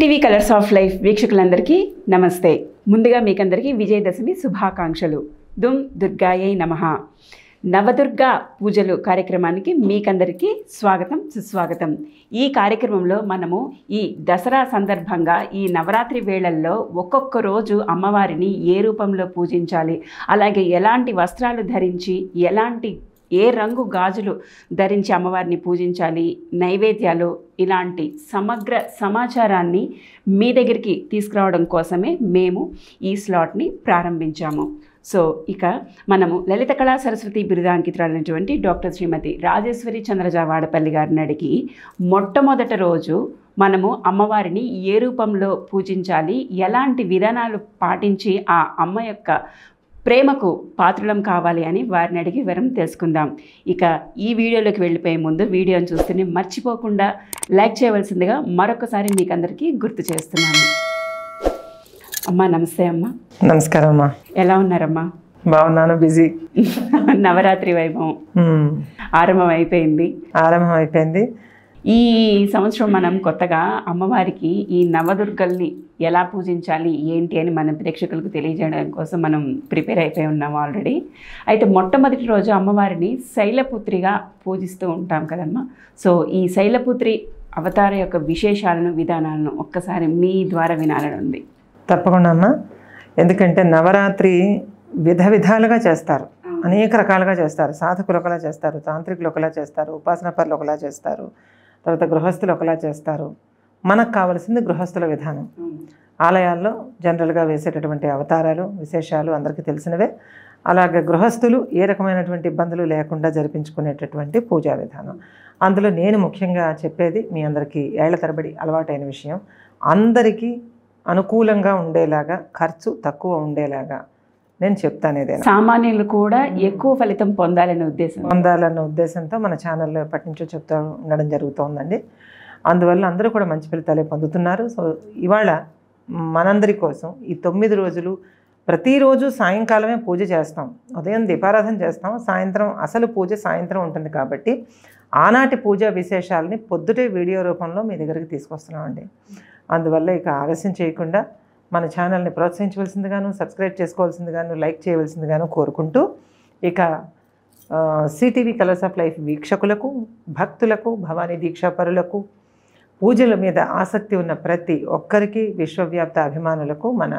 ETV colours of life వీక్షకులందరికీ నమస్తే ముందుగా మీకందరికీ విజయదశమి శుభాకాంక్షలు దుమ్ దుర్గాయై నమ నవదుర్గా పూజలు కార్యక్రమానికి మీకందరికీ స్వాగతం సుస్వాగతం ఈ కార్యక్రమంలో మనము ఈ దసరా సందర్భంగా ఈ నవరాత్రి వేళల్లో ఒక్కొక్క రోజు అమ్మవారిని ఏ రూపంలో పూజించాలి అలాగే ఎలాంటి వస్త్రాలు ధరించి ఎలాంటి ఏ రంగు గాజులు ధరించి అమ్మవారిని పూజించాలి నైవేద్యాలు ఇలాంటి సమగ్ర సమాచారాన్ని మీ దగ్గరికి తీసుకురావడం కోసమే మేము ఈ స్లాట్ని ప్రారంభించాము సో ఇక మనము లలిత కళా సరస్వతి బిరుదాంకితురాలైనటువంటి డాక్టర్ శ్రీమతి రాజేశ్వరి చంద్రజా వాడపల్లి గారిని అడిగి మొట్టమొదటి రోజు మనము అమ్మవారిని ఏ రూపంలో పూజించాలి ఎలాంటి విధానాలు పాటించి ఆ అమ్మ యొక్క ప్రేమకు పాత్రలం కావాలి అని వారిని అడిగి వరం తెలుసుకుందాం ఇక ఈ వీడియోలోకి వెళ్ళిపోయే ముందు వీడియోని చూస్తూనే మర్చిపోకుండా లైక్ చేయవలసిందిగా మరొకసారి మీకు అందరికీ గుర్తు చేస్తున్నాను అమ్మా నమస్తే అమ్మా నమస్కారం అమ్మా ఎలా ఉన్నారమ్మా బాగున్నాను బిజీ నవరాత్రి వైభవం ఆరంభం అయిపోయింది ఆరంభం అయిపోయింది ఈ సంవత్సరం మనం కొత్తగా అమ్మవారికి ఈ నవదుర్గల్ని ఎలా పూజించాలి ఏంటి అని మనం ప్రేక్షకులకు తెలియజేయడం కోసం మనం ప్రిపేర్ అయిపోయి ఉన్నాము ఆల్రెడీ అయితే మొట్టమొదటి రోజు అమ్మవారిని శైలపుత్రిగా పూజిస్తూ ఉంటాం కదమ్మా సో ఈ శైలపుత్రి అవతార యొక్క విశేషాలను విధానాలను ఒక్కసారి మీ ద్వారా వినాలని ఉంది తప్పకుండా అమ్మా ఎందుకంటే నవరాత్రి విధ విధాలుగా చేస్తారు అనేక రకాలుగా చేస్తారు సాధకులు ఒకలా చేస్తారు తాంత్రికులు ఒకలా చేస్తారు ఉపాసన పరులు ఒకలా చేస్తారు తర్వాత గృహస్థులు ఒకలా చేస్తారు మనకు కావలసింది గృహస్థుల విధానం ఆలయాల్లో జనరల్గా వేసేటటువంటి అవతారాలు విశేషాలు అందరికీ తెలిసినవే అలాగే గృహస్థులు ఏ రకమైనటువంటి ఇబ్బందులు లేకుండా జరిపించుకునేటటువంటి పూజా విధానం అందులో నేను ముఖ్యంగా చెప్పేది మీ అందరికీ ఏళ్ల తరబడి అలవాటైన విషయం అందరికీ అనుకూలంగా ఉండేలాగా ఖర్చు తక్కువ ఉండేలాగా నేను చెప్తాను ఏదైనా సామాన్యులు కూడా ఎక్కువ ఫలితం పొందాలనే ఉద్దేశం పొందాలన్న ఉద్దేశంతో మన ఛానల్ ఎప్పటి నుంచో చెప్తా ఉండడం జరుగుతుందండి అందువల్ల అందరూ కూడా మంచి ఫలితాలే పొందుతున్నారు సో ఇవాళ మనందరి కోసం ఈ తొమ్మిది రోజులు ప్రతిరోజు సాయంకాలమే పూజ చేస్తాం ఉదయం దీపారాధన చేస్తాం సాయంత్రం అసలు పూజ సాయంత్రం ఉంటుంది కాబట్టి ఆనాటి పూజా విశేషాలని పొద్దుటే వీడియో రూపంలో మీ దగ్గరికి తీసుకొస్తున్నామండి అందువల్ల ఇక ఆలస్యం చేయకుండా మన ఛానల్ని ప్రోత్సహించవలసిందిగాను సబ్స్క్రైబ్ చేసుకోవాల్సిందిగాను లైక్ చేయవలసిందిగాను కోరుకుంటూ ఇక సిటీవీ కలర్స్ ఆఫ్ లైఫ్ వీక్షకులకు భక్తులకు భవానీ దీక్షాపరులకు పూజల మీద ఆసక్తి ఉన్న ప్రతి ఒక్కరికి విశ్వవ్యాప్త అభిమానులకు మన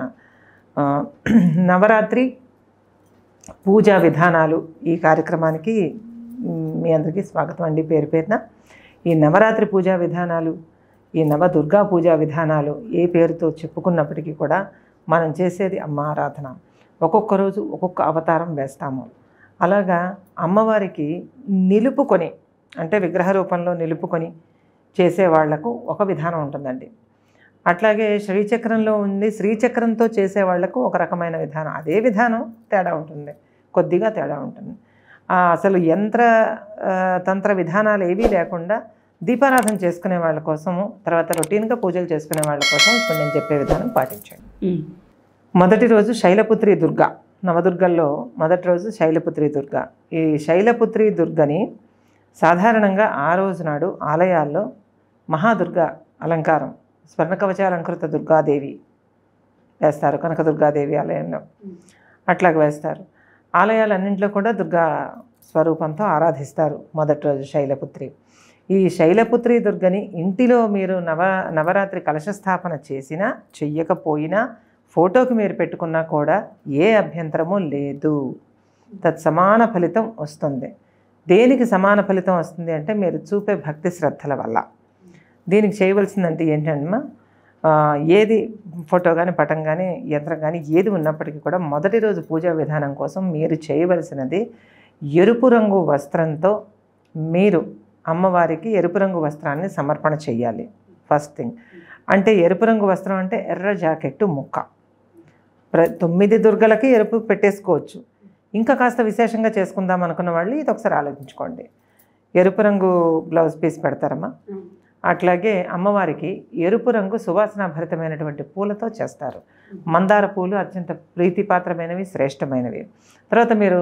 నవరాత్రి పూజా విధానాలు ఈ కార్యక్రమానికి మీ అందరికీ స్వాగతం అండి పేరు పేరున ఈ నవరాత్రి పూజా విధానాలు ఈ నవ దుర్గా పూజా విధానాలు ఏ పేరుతో చెప్పుకున్నప్పటికీ కూడా మనం చేసేది అమ్మ ఆరాధన ఒక్కొక్క రోజు ఒక్కొక్క అవతారం వేస్తాము అలాగా అమ్మవారికి నిలుపుకొని అంటే విగ్రహ రూపంలో నిలుపుకొని చేసే వాళ్లకు ఒక విధానం ఉంటుందండి అట్లాగే శ్రీచక్రంలో ఉండి శ్రీచక్రంతో చేసే వాళ్లకు ఒక రకమైన విధానం అదే విధానం తేడా ఉంటుంది కొద్దిగా తేడా ఉంటుంది అసలు యంత్ర తంత్ర విధానాలు ఏవీ లేకుండా దీపారాధన చేసుకునే వాళ్ళ కోసము తర్వాత రొటీన్గా పూజలు చేసుకునే వాళ్ళ కోసం ఇప్పుడు నేను చెప్పే విధానం పాటించండి మొదటి రోజు శైలపుత్రి దుర్గా నవదుర్గల్లో మొదటి రోజు శైలపుత్రి దుర్గ ఈ శైలపుత్రి దుర్గని సాధారణంగా ఆ రోజు నాడు ఆలయాల్లో మహాదుర్గ అలంకారం కవచాలంకృత దుర్గాదేవి వేస్తారు కనకదుర్గాదేవి ఆలయంలో అట్లాగ వేస్తారు ఆలయాలన్నింటిలో కూడా దుర్గా స్వరూపంతో ఆరాధిస్తారు మొదటి రోజు శైలపుత్రి ఈ శైలపుత్రి దుర్గని ఇంటిలో మీరు నవ నవరాత్రి కలశస్థాపన చేసినా చెయ్యకపోయినా ఫోటోకి మీరు పెట్టుకున్నా కూడా ఏ అభ్యంతరము లేదు తత్సమాన ఫలితం వస్తుంది దేనికి సమాన ఫలితం వస్తుంది అంటే మీరు చూపే భక్తి శ్రద్ధల వల్ల దీనికి చేయవలసిందంటే ఏంటంటే ఏది ఫోటో కానీ పటం కానీ యంత్రం కానీ ఏది ఉన్నప్పటికీ కూడా మొదటి రోజు పూజా విధానం కోసం మీరు చేయవలసినది ఎరుపు రంగు వస్త్రంతో మీరు అమ్మవారికి ఎరుపు రంగు వస్త్రాన్ని సమర్పణ చేయాలి ఫస్ట్ థింగ్ అంటే ఎరుపు రంగు వస్త్రం అంటే ఎర్ర జాకెట్టు ముక్క ప్ర తొమ్మిది దుర్గలకి ఎరుపు పెట్టేసుకోవచ్చు ఇంకా కాస్త విశేషంగా చేసుకుందాం అనుకున్న వాళ్ళు ఇది ఒకసారి ఆలోచించుకోండి ఎరుపు రంగు బ్లౌజ్ పీస్ పెడతారమ్మా అట్లాగే అమ్మవారికి ఎరుపు రంగు సువాసనాభరితమైనటువంటి పూలతో చేస్తారు మందార పూలు అత్యంత ప్రీతిపాత్రమైనవి శ్రేష్టమైనవి తర్వాత మీరు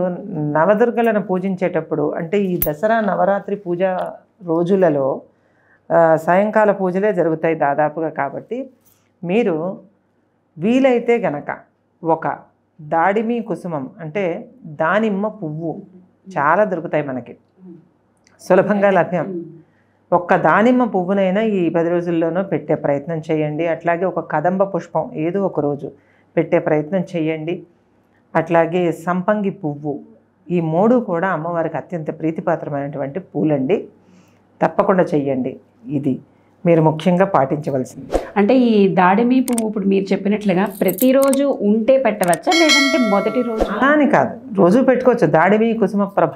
నవదుర్గలను పూజించేటప్పుడు అంటే ఈ దసరా నవరాత్రి పూజ రోజులలో సాయంకాల పూజలే జరుగుతాయి దాదాపుగా కాబట్టి మీరు వీలైతే గనక ఒక దాడిమి కుసుమం అంటే దానిమ్మ పువ్వు చాలా దొరుకుతాయి మనకి సులభంగా లభ్యం ఒక్క దానిమ్మ పువ్వునైనా ఈ పది రోజుల్లోనూ పెట్టే ప్రయత్నం చేయండి అట్లాగే ఒక కదంబ పుష్పం ఏదో ఒక రోజు పెట్టే ప్రయత్నం చేయండి అట్లాగే సంపంగి పువ్వు ఈ మూడు కూడా అమ్మవారికి అత్యంత ప్రీతిపాత్రమైనటువంటి పూలండి తప్పకుండా చెయ్యండి ఇది మీరు ముఖ్యంగా పాటించవలసింది అంటే ఈ దాడిమి పువ్వు ఇప్పుడు మీరు చెప్పినట్లుగా ప్రతిరోజు ఉంటే పెట్టవచ్చా లేదంటే మొదటి రోజు అలానే అని కాదు రోజు పెట్టుకోవచ్చు దాడిమి కుసుమ ప్రభ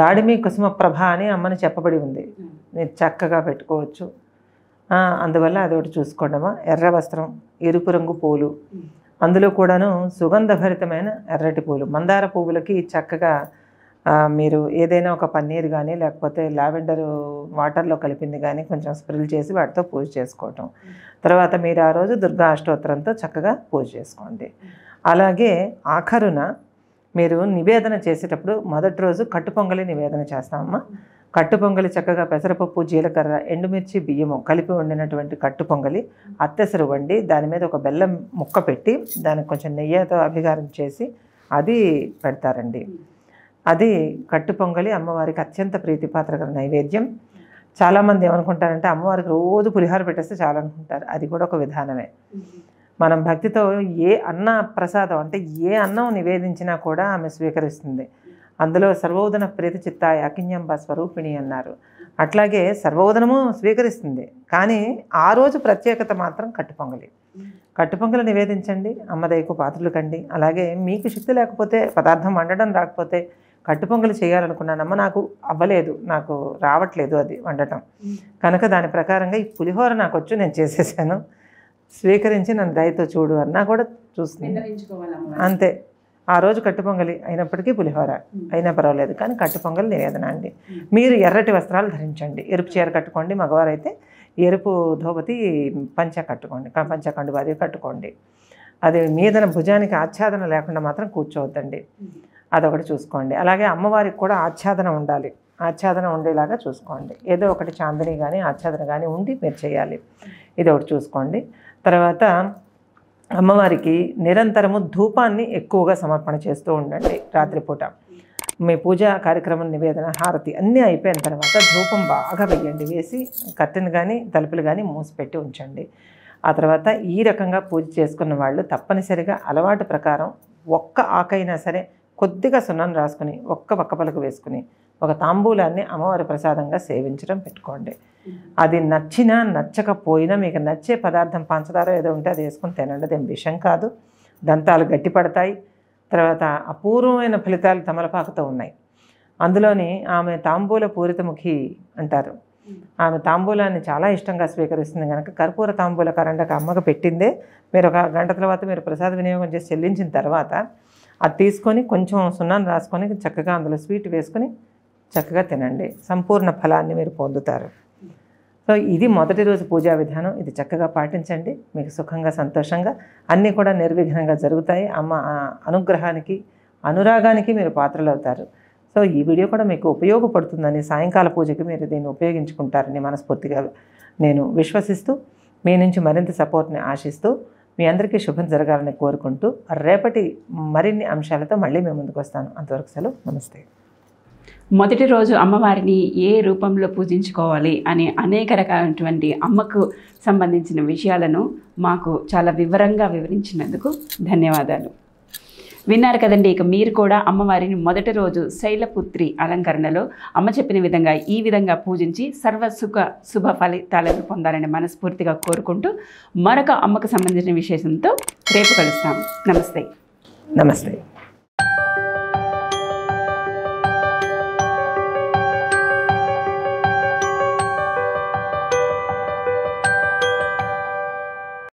దాడిమి కుసుమ ప్రభ అని అమ్మని చెప్పబడి ఉంది మీరు చక్కగా పెట్టుకోవచ్చు అందువల్ల అదొకటి చూసుకోవడమా ఎర్ర వస్త్రం ఎరుపు రంగు పూలు అందులో కూడాను సుగంధభరితమైన ఎర్రటి పూలు మందార పువ్వులకి చక్కగా మీరు ఏదైనా ఒక పన్నీర్ కానీ లేకపోతే లావెండర్ వాటర్లో కలిపింది కానీ కొంచెం స్ప్రిల్ చేసి వాటితో పూజ చేసుకోవటం తర్వాత మీరు ఆ రోజు దుర్గా అష్టోత్తరంతో చక్కగా పూజ చేసుకోండి అలాగే ఆఖరున మీరు నివేదన చేసేటప్పుడు మొదటి రోజు కట్టు పొంగలి నివేదన చేస్తామమ్మా కట్టు పొంగలి చక్కగా పెసరపప్పు జీలకర్ర ఎండుమిర్చి బియ్యము కలిపి వండినటువంటి కట్టు పొంగలి అత్తెసరు వండి దాని మీద ఒక బెల్లం ముక్క పెట్టి దానికి కొంచెం నెయ్యితో అభిగారం చేసి అది పెడతారండి అది కట్టు పొంగలి అమ్మవారికి అత్యంత ప్రీతిపాత్రకర నైవేద్యం చాలామంది ఏమనుకుంటారంటే అమ్మవారికి రోజు పులిహార పెట్టేస్తే చాలనుకుంటారు అది కూడా ఒక విధానమే మనం భక్తితో ఏ అన్న ప్రసాదం అంటే ఏ అన్నం నివేదించినా కూడా ఆమె స్వీకరిస్తుంది అందులో సర్వోదన ప్రేత చిత్తాయ అకిన్యంబ స్వరూపిణి అన్నారు అట్లాగే సర్వోదనము స్వీకరిస్తుంది కానీ ఆ రోజు ప్రత్యేకత మాత్రం కట్టుపొంగలి కట్టుపొంగలు నివేదించండి అమ్మదయ్యకు పాత్రలు కండి అలాగే మీకు శక్తి లేకపోతే పదార్థం వండడం రాకపోతే కట్టుపొంగలు చేయాలనుకున్నానమ్మ నాకు అవ్వలేదు నాకు రావట్లేదు అది వండటం కనుక దాని ప్రకారంగా ఈ పులిహోర నాకు వచ్చి నేను చేసేసాను స్వీకరించి నన్ను దయతో చూడు అన్నా కూడా చూస్తుంది అంతే ఆ రోజు కట్టు పొంగలి అయినప్పటికీ పులిహోర అయినా పర్వాలేదు కానీ కట్టు పొంగలి నివేదన అండి మీరు ఎర్రటి వస్త్రాలు ధరించండి ఎరుపు చీర కట్టుకోండి మగవారైతే ఎరుపు ధోపతి పంచ కట్టుకోండి పంచ కండు అది కట్టుకోండి అది మీదన భుజానికి ఆచ్ఛాదన లేకుండా మాత్రం కూర్చోవద్దండి అదొకటి చూసుకోండి అలాగే అమ్మవారికి కూడా ఆచ్ఛాదన ఉండాలి ఆచ్ఛాదన ఉండేలాగా చూసుకోండి ఏదో ఒకటి చాందని కానీ ఆచ్ఛాదన కానీ ఉండి మీరు చేయాలి ఇది ఒకటి చూసుకోండి తర్వాత అమ్మవారికి నిరంతరము ధూపాన్ని ఎక్కువగా సమర్పణ చేస్తూ ఉండండి రాత్రిపూట మీ పూజా కార్యక్రమం నివేదన హారతి అన్నీ అయిపోయిన తర్వాత ధూపం బాగా వెయ్యండి వేసి కట్టెను కానీ తలుపులు కానీ మూసిపెట్టి ఉంచండి ఆ తర్వాత ఈ రకంగా పూజ చేసుకున్న వాళ్ళు తప్పనిసరిగా అలవాటు ప్రకారం ఒక్క ఆకైనా సరే కొద్దిగా సున్నాను రాసుకుని ఒక్క పక్క పలుకు వేసుకుని ఒక తాంబూలాన్ని అమ్మవారి ప్రసాదంగా సేవించడం పెట్టుకోండి అది నచ్చినా నచ్చకపోయినా మీకు నచ్చే పదార్థం పంచదార ఏదో ఉంటే అది వేసుకుని తినండి అదేం విషం కాదు దంతాలు గట్టిపడతాయి తర్వాత అపూర్వమైన ఫలితాలు తమలపాకుతో ఉన్నాయి అందులోని ఆమె తాంబూల పూరితముఖి అంటారు ఆమె తాంబూలాన్ని చాలా ఇష్టంగా స్వీకరిస్తుంది కనుక కర్పూర తాంబూల కరండక అమ్మకు పెట్టిందే మీరు ఒక గంట తర్వాత మీరు ప్రసాద వినియోగం చేసి చెల్లించిన తర్వాత అది తీసుకొని కొంచెం సున్నాను రాసుకొని చక్కగా అందులో స్వీట్ వేసుకొని చక్కగా తినండి సంపూర్ణ ఫలాన్ని మీరు పొందుతారు సో ఇది మొదటి రోజు పూజా విధానం ఇది చక్కగా పాటించండి మీకు సుఖంగా సంతోషంగా అన్నీ కూడా నిర్విఘ్నంగా జరుగుతాయి అమ్మ అనుగ్రహానికి అనురాగానికి మీరు పాత్రలు అవుతారు సో ఈ వీడియో కూడా మీకు ఉపయోగపడుతుందని సాయంకాల పూజకి మీరు దీన్ని ఉపయోగించుకుంటారని మనస్ఫూర్తిగా నేను విశ్వసిస్తూ మీ నుంచి మరింత సపోర్ట్ని ఆశిస్తూ మీ అందరికీ శుభం జరగాలని కోరుకుంటూ రేపటి మరిన్ని అంశాలతో మళ్ళీ మేము ముందుకు వస్తాను అంతవరకు సెలవు నమస్తే మొదటి రోజు అమ్మవారిని ఏ రూపంలో పూజించుకోవాలి అనే అనేక రకాలైనటువంటి అమ్మకు సంబంధించిన విషయాలను మాకు చాలా వివరంగా వివరించినందుకు ధన్యవాదాలు విన్నారు కదండి ఇక మీరు కూడా అమ్మవారిని మొదటి రోజు శైలపుత్రి అలంకరణలో అమ్మ చెప్పిన విధంగా ఈ విధంగా పూజించి సర్వసుఖ శుభ ఫలితాలను పొందాలని మనస్ఫూర్తిగా కోరుకుంటూ మరొక అమ్మకు సంబంధించిన విశేషంతో రేపు కలుస్తాం నమస్తే నమస్తే